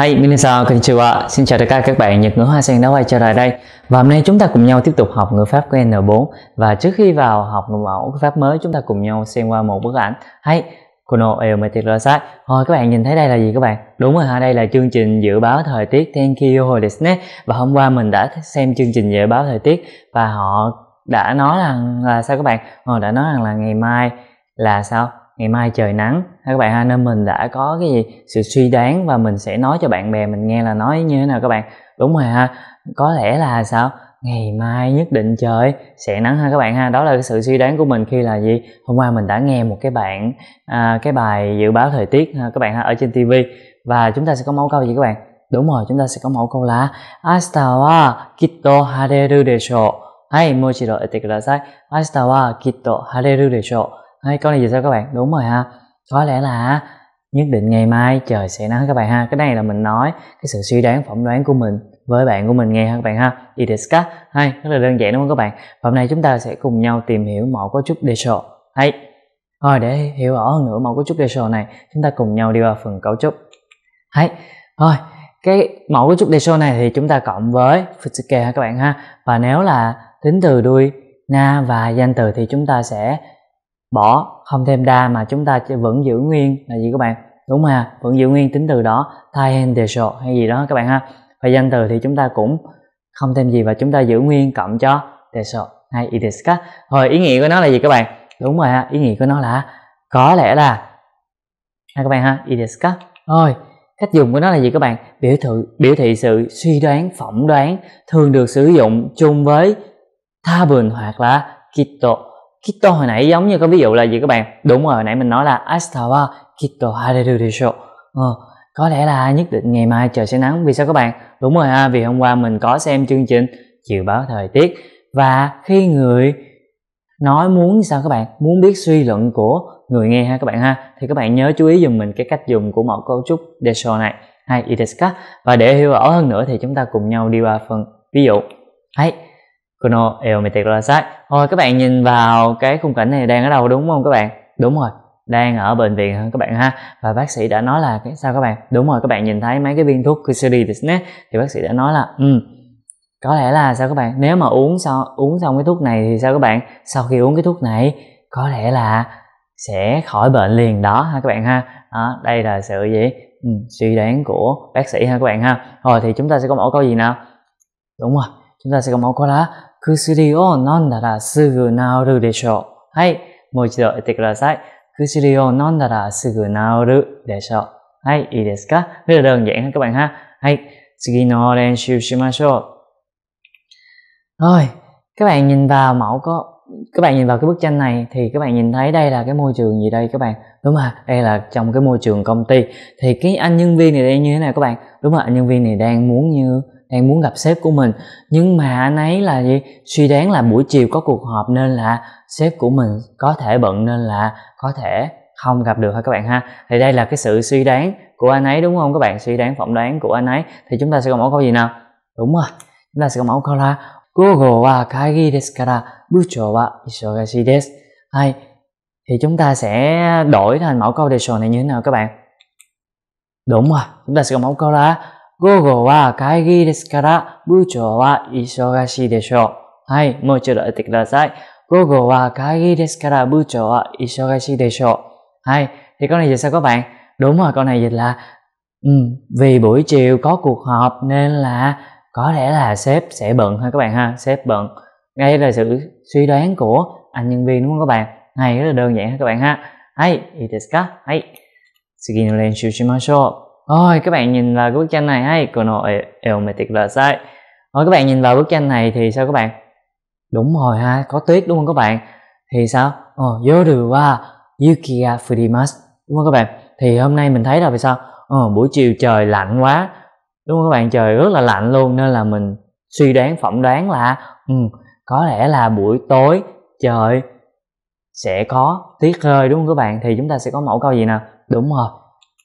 Hi, mình chào, konnichiwa. Xin chào tất cả các bạn, Nhật ngữ Hoa Sen đã quay trở lại đây. Và hôm nay chúng ta cùng nhau tiếp tục học ngữ pháp của N4. Và trước khi vào học ngữ mẫu ngữ pháp mới, chúng ta cùng nhau xem qua một bức ảnh. Hi, kono eomete kudasai. các bạn nhìn thấy đây là gì các bạn? Đúng rồi đây là chương trình dự báo thời tiết Tenkiyo hồi desne. Và hôm qua mình đã xem chương trình dự báo thời tiết và họ đã nói rằng là sao các bạn? Họ đã nói rằng là ngày mai là sao? ngày mai trời nắng các bạn ha nên mình đã có cái gì sự suy đoán và mình sẽ nói cho bạn bè mình nghe là nói như thế nào các bạn đúng rồi ha có lẽ là sao ngày mai nhất định trời sẽ nắng ha các bạn ha đó là cái sự suy đoán của mình khi là gì hôm qua mình đã nghe một cái bạn à, cái bài dự báo thời tiết ha, các bạn ha ở trên tv và chúng ta sẽ có mẫu câu gì các bạn đúng rồi chúng ta sẽ có mẫu câu là Astawa wa kitto hareru desho hai mochiro ete kudasai asta wa kitto hareru desho hay câu này vì sao các bạn đúng rồi ha có lẽ là nhất định ngày mai trời sẽ nắng các bạn ha cái này là mình nói cái sự suy đoán phỏng đoán của mình với bạn của mình nghe ha các bạn ha Ideska hay rất là đơn giản đúng không các bạn và hôm nay chúng ta sẽ cùng nhau tìm hiểu mẫu cấu trúc Deschel hay rồi để hiểu rõ hơn nữa mẫu cấu trúc Deschel này chúng ta cùng nhau đi vào phần cấu trúc hay rồi cái mẫu cấu trúc Deschel này thì chúng ta cộng với Fitsuke ha các bạn ha và nếu là tính từ đuôi na và danh từ thì chúng ta sẽ bỏ không thêm đa mà chúng ta vẫn giữ nguyên là gì các bạn đúng ha vẫn giữ nguyên tính từ đó thay hen đề hay gì đó các bạn ha và danh từ thì chúng ta cũng không thêm gì và chúng ta giữ nguyên cộng cho đề sổ hay ideska rồi ý nghĩa của nó là gì các bạn đúng rồi ha ý nghĩa của nó là có lẽ là ha các bạn ha ideska rồi cách dùng của nó là gì các bạn biểu thị biểu thị sự suy đoán phỏng đoán thường được sử dụng chung với tha bừng hoặc là kito Kitto hồi nãy giống như có ví dụ là gì các bạn? Đúng rồi, hồi nãy mình nói là Astawa Kitto hareru desho. Ờ, có lẽ là nhất định ngày mai trời sẽ nắng. Vì sao các bạn? Đúng rồi ha, vì hôm qua mình có xem chương trình dự báo thời tiết và khi người nói muốn sao các bạn muốn biết suy luận của người nghe ha các bạn ha thì các bạn nhớ chú ý dùng mình cái cách dùng của mẫu cấu trúc desho này hay ideska và để hiểu rõ hơn nữa thì chúng ta cùng nhau đi qua phần ví dụ hay Kuno Eomitekurasai Rồi các bạn nhìn vào cái khung cảnh này đang ở đâu đúng không các bạn? Đúng rồi, đang ở bệnh viện các bạn ha và bác sĩ đã nói là cái sao các bạn đúng rồi các bạn nhìn thấy mấy cái viên thuốc kusuri thì bác sĩ đã nói là ừ có lẽ là sao các bạn nếu mà uống sau uống xong cái thuốc này thì sao các bạn sau khi uống cái thuốc này có lẽ là sẽ khỏi bệnh liền đó ha các bạn ha đó, đây là sự gì ừ, suy đoán của bác sĩ ha các bạn ha rồi thì chúng ta sẽ có mẫu câu gì nào đúng rồi chúng ta sẽ có mẫu câu là 薬を飲んだらすぐ治るでしょう。はい。もう一度言ってください。薬を飲んだらすぐ治るでしょう。はい。いいですか Rất là đơn giản các bạn ha. はい。次の練習しましょう。Rồi. Các bạn nhìn vào mẫu có các bạn nhìn vào cái bức tranh này thì các bạn nhìn thấy đây là cái môi trường gì đây các bạn đúng không đây là trong cái môi trường công ty thì cái anh nhân viên này đây như thế nào các bạn đúng không anh nhân viên này đang muốn như đang muốn gặp sếp của mình nhưng mà anh ấy là gì suy đoán là buổi chiều có cuộc họp nên là sếp của mình có thể bận nên là có thể không gặp được hả các bạn ha thì đây là cái sự suy đoán của anh ấy đúng không các bạn suy đoán phỏng đoán của anh ấy thì chúng ta sẽ có mẫu câu gì nào đúng rồi chúng ta sẽ có mẫu câu là Google wa Kagi desu kara buchou wa isogashi desu hay thì chúng ta sẽ đổi thành mẫu câu đề này như thế nào các bạn đúng rồi chúng ta sẽ có mẫu câu là 午後は会議ですから、部長は忙しいでしょう。はい、もう一度やってください。午後は会議ですから、部長は忙しいでしょう。はい, thì câu này dịch sao các bạn? Đúng rồi, câu này dịch là um, vì buổi chiều có cuộc họp nên là có lẽ là sếp sẽ bận ha các bạn ha, sếp bận. Đây là sự suy đoán của anh nhân viên đúng không các bạn? Hay rất là đơn giản ha các bạn ha. はい、いいですかはい。次の練習しましょう。Ôi các bạn nhìn vào cái bức tranh này hay vời sai Ôi các bạn nhìn vào bức tranh này thì sao các bạn Đúng rồi ha có tuyết đúng không các bạn Thì sao Ồ yoru wa yuki ga furimasu Đúng không các bạn Thì hôm nay mình thấy là vì sao Ồ buổi chiều trời lạnh quá Đúng không các bạn trời rất là lạnh luôn Nên là mình suy đoán phỏng đoán là ừ, Có lẽ là buổi tối trời sẽ có tuyết rơi đúng không các bạn Thì chúng ta sẽ có mẫu câu gì nào Đúng rồi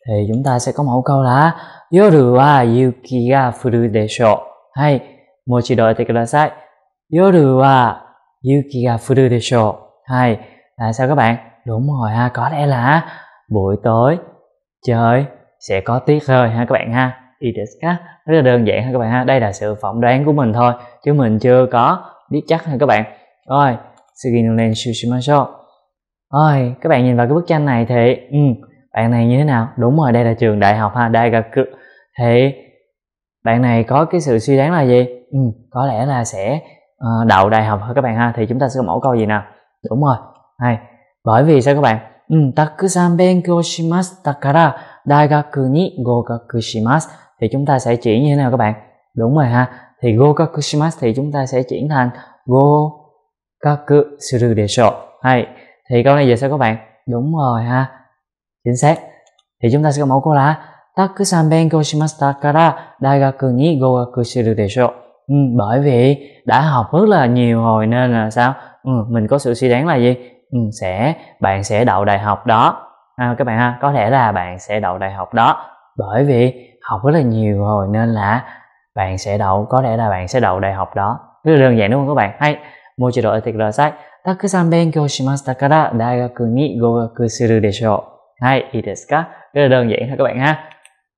thì chúng ta sẽ có mẫu câu là 夜は雪が降るでしょう. wa yuki ga furu desho. Hay, một chỉ đợi thì kudasai. Yoru wa yuki Hay, là sao các bạn? Đúng rồi ha, có lẽ là buổi tối trời sẽ có tuyết rơi ha các bạn ha. Ideska rất là đơn giản ha các bạn ha. Đây là sự phỏng đoán của mình thôi, chứ mình chưa có biết chắc ha các bạn. Rồi, sugi no lenshu shimashou. Rồi, các bạn nhìn vào cái bức tranh này thì ừ, bạn này như thế nào đúng rồi đây là trường đại học ha đây là thì bạn này có cái sự suy đoán là gì ừ, có lẽ là sẽ uh, đậu đại học các bạn ha thì chúng ta sẽ có mẫu câu gì nào đúng rồi hay bởi vì sao các bạn ừ, takusan benkyou shimasu takara daigaku ni gokaku shimasu thì chúng ta sẽ chuyển như thế nào các bạn đúng rồi ha thì gokaku shimasu thì chúng ta sẽ chuyển thành gokaku suru desho hay thì câu này về sao các bạn đúng rồi ha chính xác thì chúng ta sẽ có mẫu câu là takusan benkyou shimashita kara daigaku ni gogaku shiru desho ừ, bởi vì đã học rất là nhiều hồi nên là sao ừ, mình có sự suy đoán là gì ừ, sẽ bạn sẽ đậu đại học đó à, các bạn ha có thể là bạn sẽ đậu đại học đó bởi vì học rất là nhiều rồi nên là bạn sẽ đậu có thể là bạn sẽ đậu đại học đó rất là đơn giản đúng không các bạn hay một chế độ ở ni rửa suru たくさん勉強しましたから大学に合格するでしょう。hai ideska rất là đơn giản thôi các bạn ha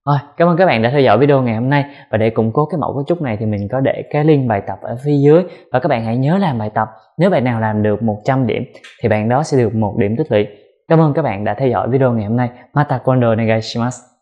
rồi, cảm ơn các bạn đã theo dõi video ngày hôm nay và để củng cố cái mẫu cấu trúc này thì mình có để cái link bài tập ở phía dưới và các bạn hãy nhớ làm bài tập nếu bạn nào làm được 100 điểm thì bạn đó sẽ được một điểm tích lũy cảm ơn các bạn đã theo dõi video ngày hôm nay mata kondo negashimasu